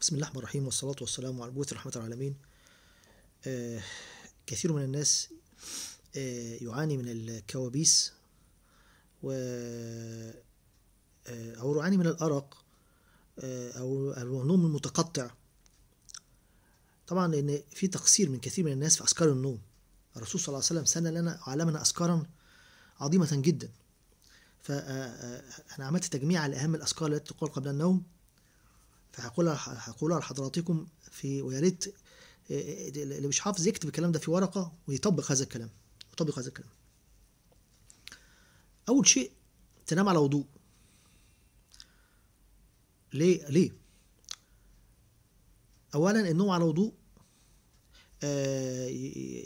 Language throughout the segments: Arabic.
بسم الله الرحمن الرحيم والصلاة والسلام على بوث رحمة العالمين آه كثير من الناس آه يعاني من الكوابيس و آه أو يعاني من الأرق آه، أو النوم المتقطع طبعا لأن في تقصير من كثير من الناس في أسكار النوم الرسول صلى الله عليه وسلم سنة لنا علمنا أسكارا عظيمة جدا فأنا آه، آه، عملت تجميع على أهم الأسكار التي تقال قبل النوم هقولها هقولها لحضراتكم في ويا ريت آه، آه، اللي مش حافظ يكتب الكلام ده في ورقه ويطبق هذا الكلام يطبق هذا الكلام اول شيء تنام على وضوء ليه ليه اولا النوم على وضوء آه،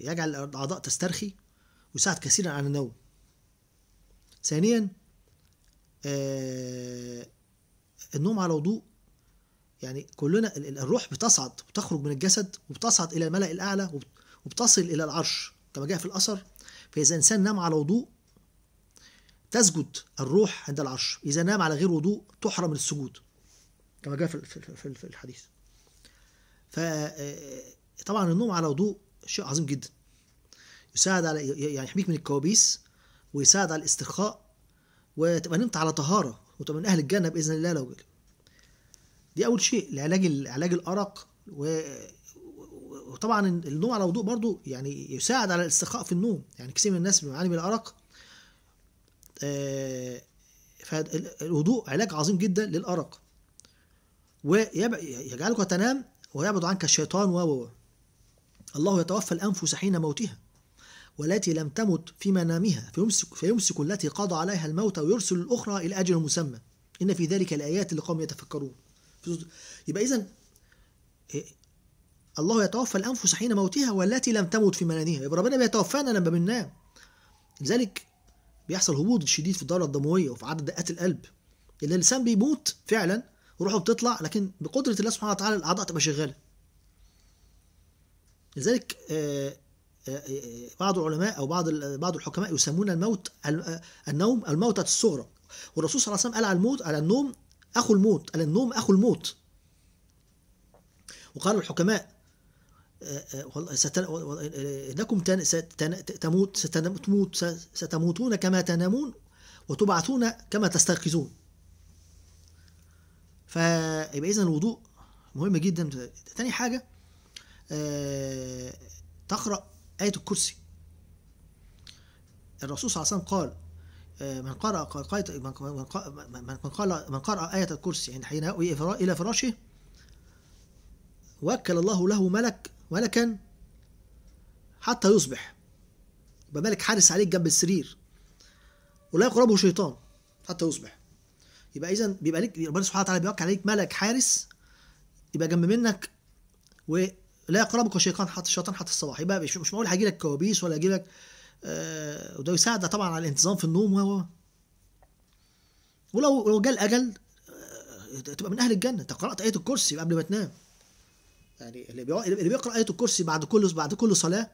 يجعل الاعضاء تسترخي ويساعد كثيرا على النوم ثانيا النوم على وضوء يعني كلنا الروح بتصعد وتخرج من الجسد وبتصعد الى الملا الاعلى وبتصل الى العرش كما جاء في الاثر فاذا انسان نام على وضوء تسجد الروح عند العرش اذا نام على غير وضوء تحرم السجود كما جاء في الحديث آه، طبعا النوم على وضوء شيء عظيم جدا يساعد على يعني يحميك من الكوابيس ويساعد على الاسترخاء وتبقى نمت على طهاره وتبقى من اهل الجنه باذن الله لو دي اول شيء لعلاج علاج الارق و وطبعا النوم على وضوء برضو يعني يساعد على الاسترخاء في النوم يعني كثير من الناس بيعاني من الارق آه، فالوضوء علاج عظيم جدا للارق ويجعلك تنام ويعبد عنك الشيطان و الله يتوفى الانفس حين موتها والتي لم تمت في منامها فيمسك, فيمسك التي قضى عليها الموت ويرسل الاخرى الى اجل مسمى ان في ذلك الايات لقوم يتفكرون يبقى إذا إيه، الله يتوفى الأنفس حين موتها والتي لم تمت في منامها يبقى ربنا بيتوفانا لما بننام لذلك بيحصل هبوط شديد في الدورة الدموية وفي عدد دقات القلب اللي الانسان بيموت فعلا وروحه بتطلع لكن بقدرة الله سبحانه وتعالى الأعضاء تبقى شغالة لذلك آه، آه، آه، بعض العلماء أو بعض بعض الحكماء يسمون الموت النوم الموتة الصغرى والرسول صلى الله عليه وسلم قال على الموت على النوم أخو الموت النوم أخو الموت وقال الحكماء آه، آه، إنكم تموت ستموت ستموتون كما تنامون وتبعثون كما تستيقظون فيبقى إذن الوضوء مهم جدا تاني حاجة آه، تقرأ آية الكرسي الرسول صلى الله عليه وسلم قال آه، من قرأ من قال من قرأ آية الكرسي يعني حين إلى فراشه وكل الله له ملك ملكا حتى يصبح يبقى ملك حارس عليك جنب السرير ولا يقربه شيطان حتى يصبح يبقى اذا بيبقى ليك ربنا سبحانه وتعالى بيوكل عليك ملك حارس يبقى جنب منك ولا يقربك شيطان حتى الشيطان حتى الصباح يبقى مش معقول هيجي لك كوابيس ولا هيجي لك آه، وده يساعد طبعا على الانتظام في النوم و ولو لو جه الاجل آه، تبقى من اهل الجنه انت قرات ايه الكرسي قبل ما تنام يعني اللي اللي بيقرا ايه الكرسي بعد كل بعد كل صلاه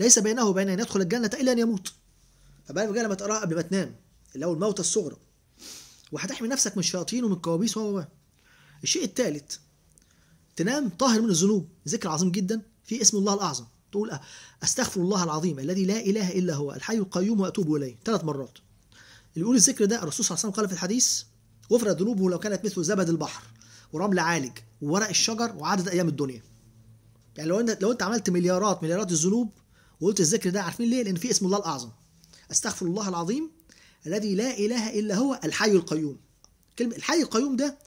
ليس بينه وبين ان يدخل الجنه الا ان يموت فبقى الجنه لما تقراها قبل ما تنام اللي هو الموت الصغرى وهتحمي نفسك من الشياطين ومن الكوابيس و الشيء الثالث تنام طاهر من الذنوب ذكر عظيم جدا في اسم الله الاعظم تقول استغفر الله العظيم الذي لا اله الا هو الحي القيوم واتوب اليه ثلاث مرات اللي يقول الذكر ده الرسول صلى الله عليه وسلم قال في الحديث غفر ذنوبه لو كانت مثل زبد البحر ورمل عالج وورق الشجر وعدد ايام الدنيا يعني لو انت لو انت عملت مليارات مليارات الذنوب وقلت الذكر ده عارفين ليه لان في اسم الله الاعظم استغفر الله العظيم الذي لا اله الا هو الحي القيوم كلمه الحي القيوم ده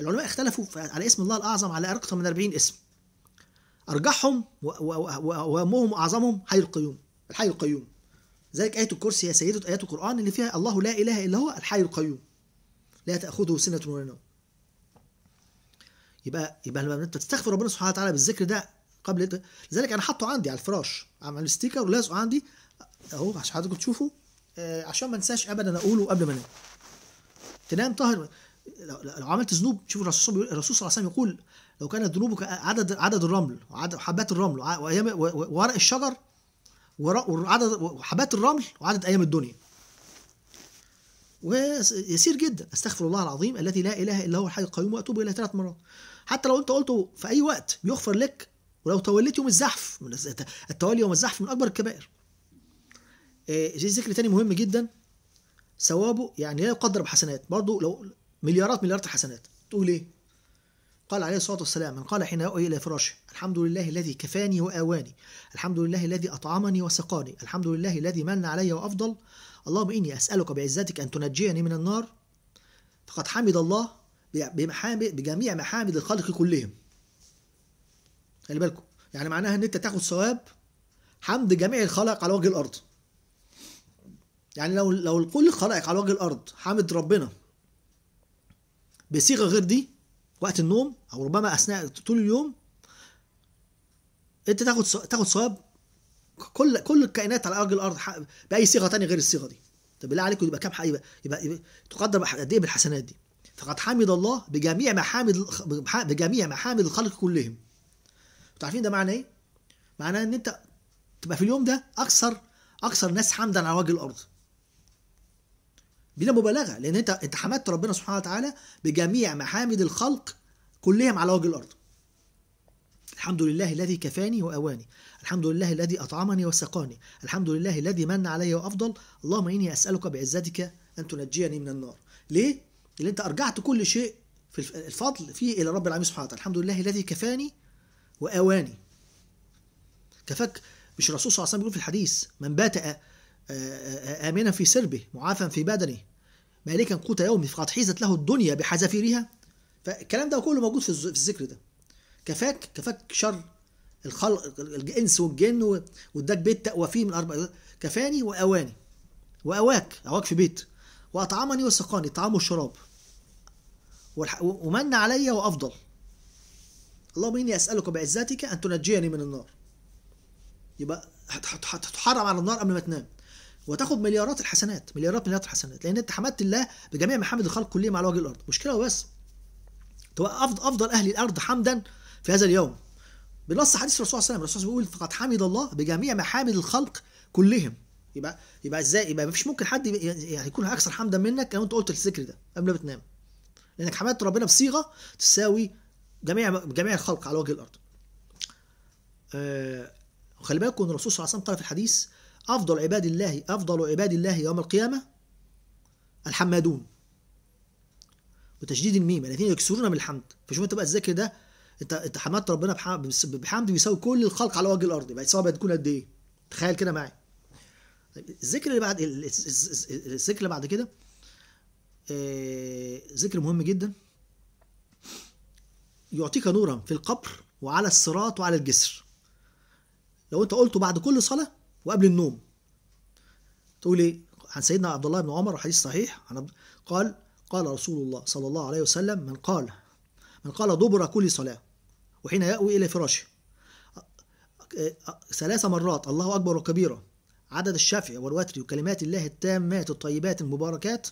العلماء اختلفوا على اسم الله الاعظم على اكثر من 40 اسم أرجحهم وأهمهم وأعظمهم حي القيوم الحي القيوم ذلك آية الكرسي يا سيدة آيات القرآن اللي فيها الله لا إله إلا هو الحي القيوم لا تأخذه سنة ولا نوم يبقى يبقى لما انت تستغفر ربنا سبحانه وتعالى بالذكر ده قبل لذلك انا حاطه عندي على الفراش عامل ستيكر ولازقه عندي اهو عشان حضرتك تشوفه آه، عشان ما انساش ابدا اقوله قبل ما انام تنام طاهر لو عملت ذنوب شوف الرسول صلى الله عليه وسلم يقول لو كانت ذنوبك عدد عدد الرمل وعدد حبات الرمل وايام وورق الشجر وعدد وحبات الرمل وعدد ايام الدنيا ويسير جدا استغفر الله العظيم الذي لا اله الا هو الحي القيوم واتوب اليه ثلاث مرات حتى لو انت قلته في اي وقت بيغفر لك ولو توليت يوم الزحف التولي يوم الزحف من اكبر الكبائر زي آه، ذكر تاني مهم جدا ثوابه يعني لا يقدر بحسنات برضه لو مليارات مليارات الحسنات تقول ايه قال عليه الصلاة والسلام من قال حين يؤوي إلى فراشه الحمد لله الذي كفاني وآواني الحمد لله الذي أطعمني وسقاني الحمد لله الذي من علي وأفضل اللهم إني أسألك بعزتك أن تنجيني من النار فقد حمد الله بجميع محامد الخلق كلهم خلي بالكم يعني معناها ان انت تاخد ثواب حمد جميع الخلق على وجه الارض يعني لو لو كل الخلائق على وجه الارض حمد ربنا بصيغه غير دي وقت النوم او ربما اثناء طول اليوم انت تاخد تاخد ثواب كل كل الكائنات على ارض الارض باي صيغه ثانيه غير الصيغه دي طب بالله عليكم يبقى كام حق يبقى, يبقى, يبقى تقدر قد ايه بالحسنات دي فقد حمد الله بجميع محامد بجميع محامد الخلق كلهم انتوا عارفين ده معناه ايه معناه ان انت تبقى في اليوم ده اكثر اكثر ناس حمدا على وجه الارض بلا مبالغه لان انت انت حمدت ربنا سبحانه وتعالى بجميع محامد الخلق كلهم على وجه الارض الحمد لله الذي كفاني واواني الحمد لله الذي اطعمني وسقاني الحمد لله الذي من علي وافضل اللهم اني اسالك بعزتك ان تنجيني من النار ليه اللي انت ارجعت كل شيء في الفضل فيه الى رب العالمين سبحانه وتعالى الحمد لله الذي كفاني واواني كفاك مش الرسول صلى الله عليه وسلم بيقول في الحديث من بات آه، آه، آمنا في سربه معافا في بدنه مالكا قوت يومه فقد حيزت له الدنيا بحذافيرها فالكلام ده كله موجود في الذكر ده كفاك كفاك شر الخلق الانس والجن واداك بيت تقوى فيه من اربع كفاني واواني واواك اواك في بيت واطعمني وسقاني الطعام والشراب ومن علي وافضل اللهم اني اسالك بعزتك ان تنجيني من النار يبقى هتحرم على النار قبل ما تنام وتاخد مليارات الحسنات مليارات مليارات الحسنات لان انت حمدت الله بجميع محامد الخلق كلهم على وجه الارض مشكله وبس تبقى افضل اهل الارض حمدا في هذا اليوم بنص حديث الرسول صلى الله عليه وسلم الرسول بيقول فقد حمد الله بجميع محامد الخلق كلهم يبقى يبقى ازاي يبقى مفيش ممكن حد يعني،, يعني يكون اكثر حمدا منك لو انت قلت الذكر ده قبل ما تنام لانك حمدت ربنا بصيغه تساوي جميع جميع الخلق على وجه الارض آه وخلي بالكم الرسول صلى الله عليه وسلم قال في الحديث أفضل عباد الله أفضل عباد الله يوم القيامة الحمادون وتشديد الميم الذين يكسرون من الحمد فشوف انت بقى الذكر ده انت انت حمدت ربنا بحمد بيساوي كل الخلق على وجه الارض يبقى الثواب هتكون قد ايه؟ تخيل كده معايا طيب، الذكر اللي بعد الذكر اللي بعد كده آه، ذكر مهم جدا يعطيك نورا في القبر وعلى الصراط وعلى الجسر لو انت قلته بعد كل صلاه وقبل النوم تقول ايه عن سيدنا عبد الله بن عمر حديث صحيح عن قال قال رسول الله صلى الله عليه وسلم من قال من قال دبر كل صلاة وحين يأوي إلى فراشه ثلاث مرات الله أكبر وكبيرة عدد الشفع والوتر وكلمات الله التامات الطيبات المباركات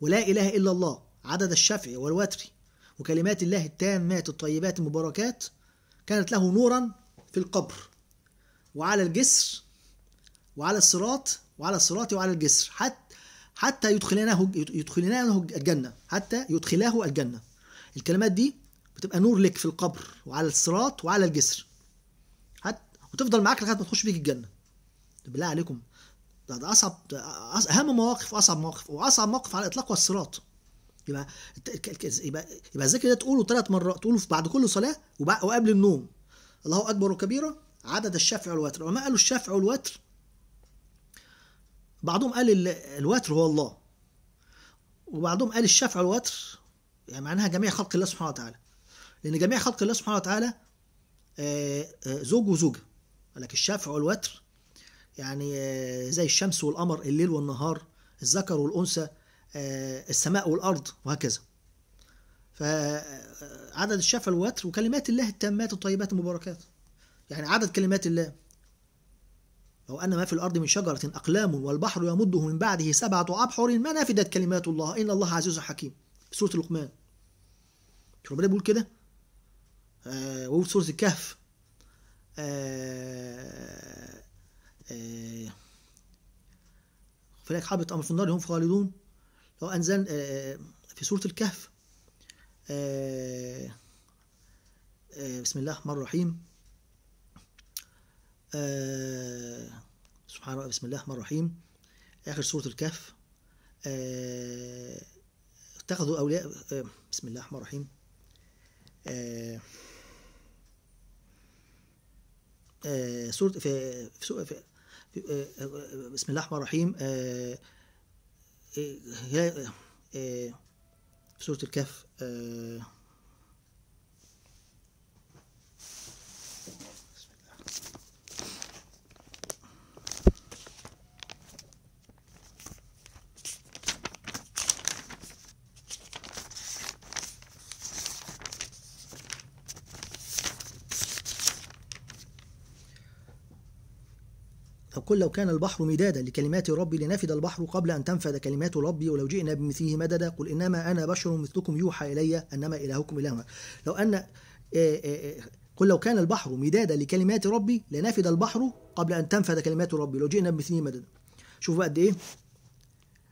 ولا إله إلا الله عدد الشفع والوتر وكلمات الله التامات الطيبات المباركات كانت له نورا في القبر وعلى الجسر وعلى الصراط وعلى الصراط وعلى الجسر حتى حتى يدخلناه يدخلناه الجنة حتى يدخلاه الجنة الكلمات دي بتبقى نور لك في القبر وعلى الصراط وعلى الجسر حتى وتفضل معاك لغاية ما تخش بيك الجنة بالله عليكم ده, ده أصعب ده أهم مواقف وأصعب مواقف وأصعب موقف على الإطلاق هو الصراط يبقى يبقى يبقى الذكر ده تقوله ثلاث مرات تقوله بعد كل صلاة وقبل النوم الله أكبر وكبيرة عدد الشفع والوتر وما قالوا الشفع والوتر بعضهم قال الوتر هو الله وبعضهم قال الشفع والوتر يعني معناها جميع خلق الله سبحانه وتعالى لأن جميع خلق الله سبحانه وتعالى آه، آه، زوج وزوجة قال لك الشفع والوتر يعني آه، زي الشمس والقمر الليل والنهار الذكر والأنثى السماء والأرض وهكذا فعدد الشفع والوتر وكلمات الله التامات الطيبات المباركات يعني عدد كلمات الله لو أن ما في الأرض من شجرة أقلام والبحر يمده من بعده سبعة أبحر ما نفدت كلمات الله إن الله عزيز حكيم في سورة لقمان ربنا بيقول كده آه وفي سورة الكهف آه آه فلك حبط أمر في النار هم خالدون لو أنزل آه،, آه في سورة الكهف آه آه بسم الله الرحمن الرحيم آه سبحان الله بسم الله الرحمن الرحيم آخر سورة الكهف آه اتخذوا أولياء آه بسم الله الرحمن الرحيم آه، آه، سورة في, في, في, في آه،, آه بسم الله الرحمن الرحيم آه في سورة الكهف آه قل لو كان البحر مدادا لكلمات ربي لنفد البحر قبل أن تنفد كلمات ربي ولو جئنا بمثله مددا قل إنما أنا بشر مثلكم يوحى إلي أنما إلهكم إله لو أن آه، آه، قل لو كان البحر مدادا لكلمات ربي لنفد البحر قبل أن تنفد كلمات ربي لو جئنا بمثله مددا شوفوا قد إيه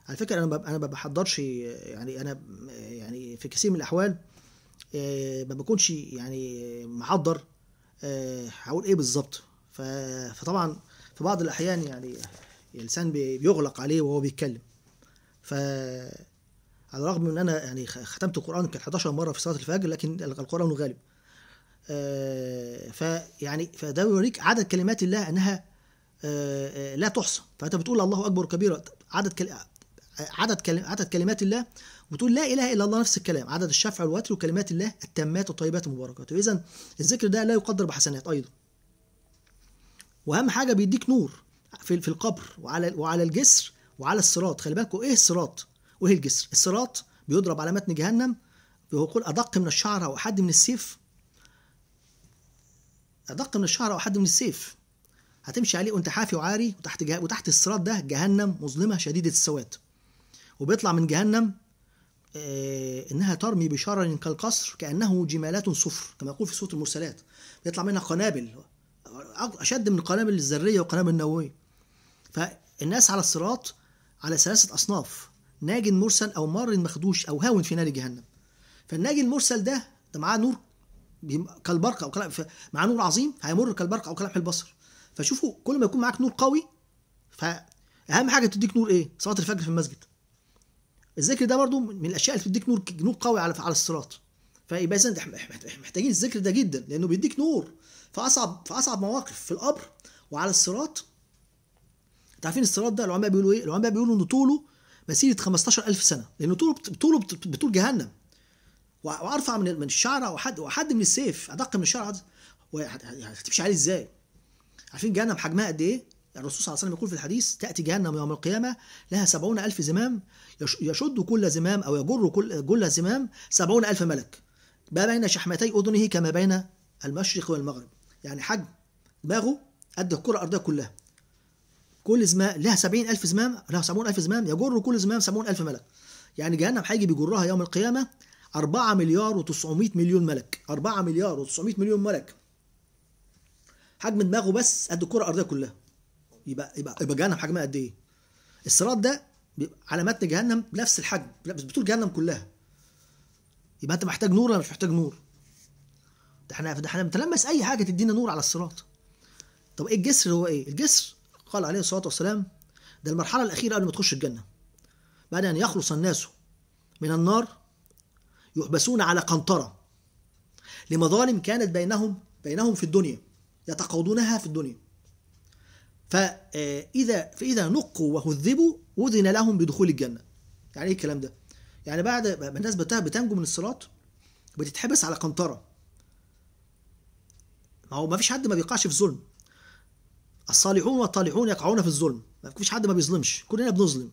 على فكره انا انا ما بحضرش يعني انا يعني في كثير من الاحوال آه، ما بكونش يعني محضر هقول ايه بالظبط فطبعا في بعض الأحيان يعني الإنسان بيغلق عليه وهو بيتكلم ف على الرغم من أنا يعني ختمت القرآن كان 11 مرة في صلاة الفجر لكن القرآن غالب آه، فيعني فده يوريك عدد كلمات الله أنها آه، آه، لا تحصى فأنت بتقول الله أكبر كبيرة عدد عدد عدد كلمات الله وتقول لا اله الا الله نفس الكلام عدد الشفع والوتر وكلمات الله التامات الطيبات المباركات واذا الذكر ده لا يقدر بحسنات ايضا واهم حاجه بيديك نور في, في القبر وعلى وعلى الجسر وعلى الصراط خلي بالكوا ايه الصراط وايه الجسر الصراط بيضرب على متن جهنم بيقول ادق من الشعر او حد من السيف ادق من الشعر او حد من السيف هتمشي عليه وانت حافي وعاري وتحت جه... وتحت الصراط ده جهنم مظلمه شديده السواد وبيطلع من جهنم آه انها ترمي بشرر كالقصر كانه جمالات صفر كما يقول في سوره المرسلات بيطلع منها قنابل اشد من القنابل الذريه والقنابل النوويه فالناس على الصراط على ثلاثه اصناف ناج مرسل او مار مخدوش او هاون في نار جهنم فالناجي المرسل ده ده معاه نور كالبرق او كلام معاه نور عظيم هيمر كالبرق او كلمح البصر فشوفوا كل ما يكون معاك نور قوي فاهم حاجه تديك نور ايه صلاه الفجر في المسجد الذكر ده برضو من الاشياء اللي بتديك نور نور قوي على على الصراط فيبقى اذا محتاجين الذكر ده جدا لانه بيديك نور في اصعب في اصعب مواقف في القبر وعلى الصراط انتوا عارفين الصراط ده العلماء بيقولوا ايه؟ العلماء بيقولوا ان طوله مسيره 15000 سنه لان طوله طوله بطول جهنم وارفع من من الشعره او وحد من السيف ادق من الشعر هتمشي عليه ازاي؟ عارفين جهنم حجمها قد ايه؟ الرسول صلى الله عليه وسلم يقول في الحديث تأتي جهنم يوم القيامة لها سبعون ألف زمام يشد كل زمام أو يجر كل جل زمام سبعون ألف ملك ما بين شحمتي أذنه كما بين المشرق والمغرب يعني حجم دماغه قد الكرة الأرضية كلها كل زمام لها 70000 زمام لها 70000 زمام يجر كل زمام 70000 ملك يعني جهنم هيجي بيجرها يوم القيامة 4 مليار و900 مليون ملك 4 مليار و900 مليون ملك حجم دماغه بس قد الكرة الأرضية كلها يبقى يبقى يبقى جهنم حجمها قد إيه؟ الصراط ده على متن جهنم بنفس الحجم بتقول جهنم كلها يبقى انت محتاج نور ولا مش محتاج نور ده احنا ده احنا بنتلمس اي حاجه تدينا نور على الصراط طب ايه الجسر هو ايه الجسر قال عليه الصلاه والسلام ده المرحله الاخيره قبل ما تخش الجنه بعد ان يخلص الناس من النار يحبسون على قنطره لمظالم كانت بينهم بينهم في الدنيا يتقاضونها في الدنيا فاذا آه، فاذا نقوا وهذبوا اذن لهم بدخول الجنه يعني ايه الكلام ده يعني بعد ما الناس بتنجو من الصلاه بتتحبس على قنطره ما هو ما فيش حد ما بيقعش في ظلم الصالحون والطالحون يقعون في الظلم ما فيش حد ما بيظلمش كلنا بنظلم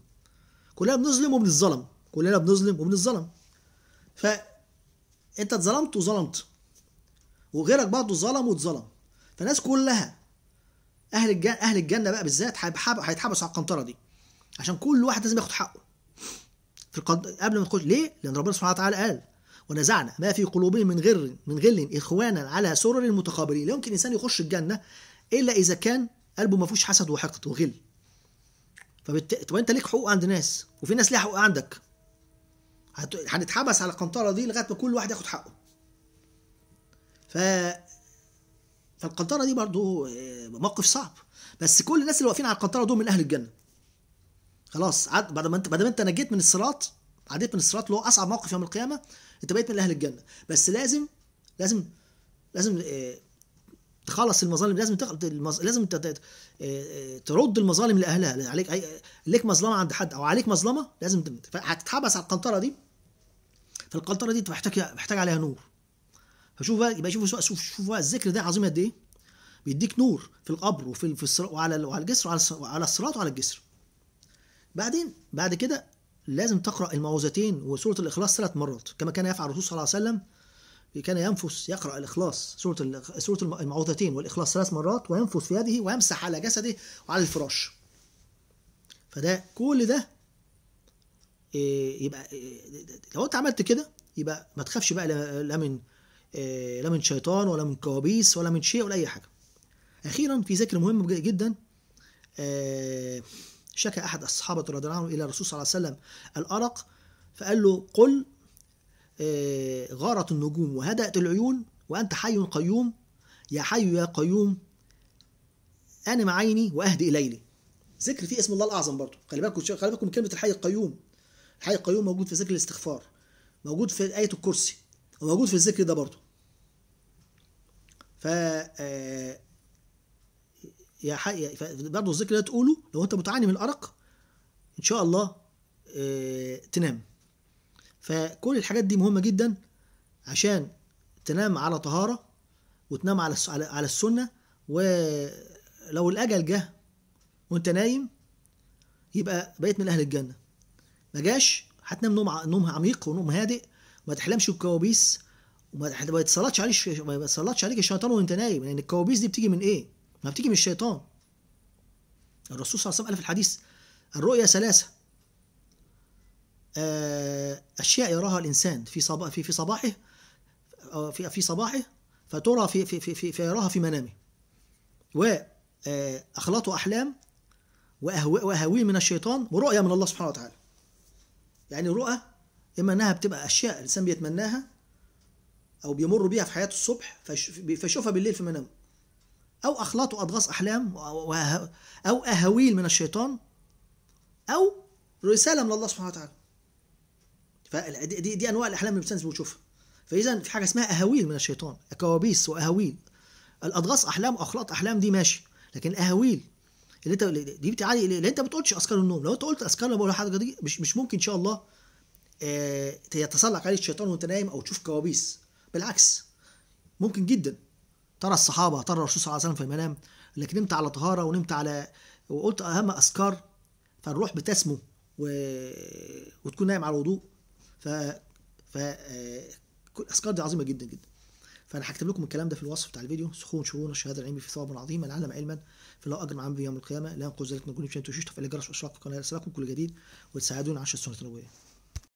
كلنا بنظلم وبنتظلم كلنا بنظلم وبنتظلم ف انت اتظلمت وظلمت وغيرك برضه ظلم واتظلم فالناس كلها اهل الجنه اهل الجنه بقى بالذات هيتحبسوا على القنطره دي عشان كل واحد لازم ياخد حقه في القد... قبل ما تخش ليه؟ لأن ربنا سبحانه وتعالى قال ونزعنا ما في قلوبهم من غر من غل إخوانا على سرر متقابلين لا يمكن إنسان يخش الجنة إلا إذا كان قلبه ما فيهوش حسد وحقد وغل فبت... طب انت ليك حقوق عند ناس وفي ناس ليها حقوق عندك هت... هنتحبس على القنطره دي لغايه ما كل واحد ياخد حقه ف فالقنطره دي برضو آه، موقف صعب بس كل الناس اللي واقفين على القنطره دول من اهل الجنه خلاص عد بعد ما انت بعد ما انت نجيت من الصراط عديت من الصراط اللي هو اصعب موقف يوم القيامه انت بقيت من اهل الجنه بس لازم لازم لازم اه تخلص المظالم لازم تخ... لازم ت... آه،, اه ترد المظالم لاهلها عليك اي ليك مظلمه عند حد او عليك مظلمه لازم هتتحبس على القنطره دي فالقنطره دي محتاج محتاج عليها نور فشوف بقى يبقى شوف شوف, شوف بقى الذكر ده عظيم قد ايه بيديك نور في القبر وفي في الصراط وعلى وعلى الجسر وعلى الصراط وعلى الجسر بعدين بعد كده لازم تقرأ المعوذتين وسورة الإخلاص ثلاث مرات كما كان يفعل الرسول صلى الله عليه وسلم كان ينفث يقرأ الإخلاص سورة سورة المعوذتين والإخلاص ثلاث مرات وينفث في يده ويمسح على جسده وعلى الفراش فده كل ده آه، يبقى آه، لو انت عملت كده يبقى ما تخافش بقى لا من آه، لا من شيطان ولا من كوابيس ولا من شيء ولا اي حاجه اخيرا في ذكر مهم جدا شكى أحد الصحابة رضي الله عنهم إلى الرسول صلى الله عليه وسلم الأرق فقال له قل آه، غارت النجوم وهدأت العيون وأنت حي قيوم يا حي يا قيوم أنا عيني وأهدئ اليلي ذكر فيه اسم الله الأعظم برضه خلي بالكم خلي بالكم كلمة الحي القيوم الحي القيوم موجود في ذكر الاستغفار موجود في آية الكرسي وموجود في الذكر ده برضه ف آه، يا برضه الذكر ده تقوله لو انت بتعاني من الارق ان شاء الله اه تنام فكل الحاجات دي مهمه جدا عشان تنام على طهاره وتنام على على السنه ولو الاجل جه وانت نايم يبقى بقيت من اهل الجنه ما جاش هتنام نوم نوم عميق ونوم هادئ ما تحلمش بكوابيس وما يتسلطش عليك ما يتسلطش عليك الشيطان وانت نايم لان يعني الكوابيس دي بتيجي من ايه؟ ما بتيجي من الشيطان الرسول صلى الله عليه وسلم قال في الحديث الرؤيا ثلاثة آه، أشياء يراها الإنسان في صباح في في صباحه آه، في في صباحه فترى في في في, في فيراها في منامه وأخلاط آه، أحلام وأهوي من الشيطان ورؤيا من الله سبحانه وتعالى يعني الرؤى إما إنها بتبقى أشياء الإنسان بيتمناها أو بيمر بيها في حياته الصبح فيشوفها بالليل في منامه أو اخلاط واضغاث أحلام أو أهاويل من الشيطان أو رسالة من الله سبحانه وتعالى فدي دي, دي أنواع الأحلام اللي بتنزل وتشوفها فإذا في حاجة اسمها أهاويل من الشيطان كوابيس وأهاويل الأضغاث أحلام وأخلاط أحلام دي ماشي لكن أهاويل اللي انت دي بتعالي اللي انت ما بتقولش اذكار النوم لو انت قلت اذكار النوم بقول لحضرتك دي مش مش ممكن ان شاء الله آه، يتسلق عليك الشيطان وانت نايم او تشوف كوابيس بالعكس ممكن جدا ترى الصحابه ترى الرسول صلى الله عليه وسلم في المنام لكن نمت على طهاره ونمت على وقلت اهم اذكار فالروح بتسمو و... وتكون نايم على الوضوء ف ف الاذكار دي عظيمه جدا جدا فانا هكتب لكم الكلام ده في الوصف بتاع الفيديو سخون شرون الشهاده العلمي في ثواب عظيم من علم علما فله اجر معاهم يوم القيامه لا ينقذ ذلك من كل شيء تشيش تفعل جرس واشراك القناه يرسلكم كل جديد وتساعدون عشر سنه